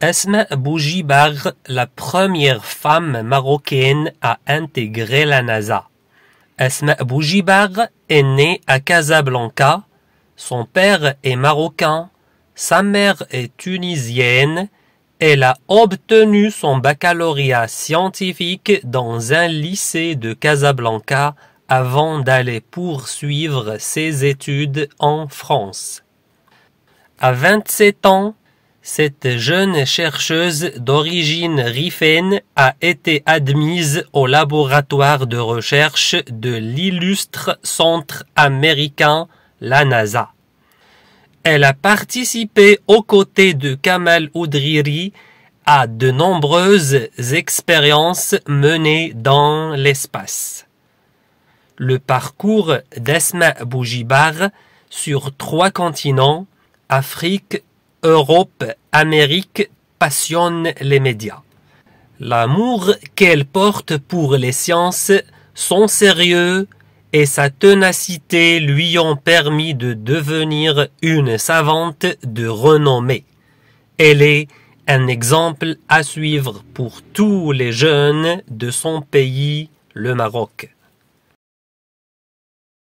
Esma Boujibar, la première femme marocaine à intégrer la NASA. Esma Boujibar est née à Casablanca. Son père est marocain, sa mère est tunisienne. Elle a obtenu son baccalauréat scientifique dans un lycée de Casablanca avant d'aller poursuivre ses études en France. À 27 ans, cette jeune chercheuse d'origine rifaine a été admise au laboratoire de recherche de l'illustre centre américain, la NASA. Elle a participé aux côtés de Kamal Oudriri à de nombreuses expériences menées dans l'espace. Le parcours d'Esma Boujibar sur trois continents, Afrique, Europe, Amérique passionne les médias. L'amour qu'elle porte pour les sciences, son sérieux et sa ténacité lui ont permis de devenir une savante de renommée. Elle est un exemple à suivre pour tous les jeunes de son pays, le Maroc.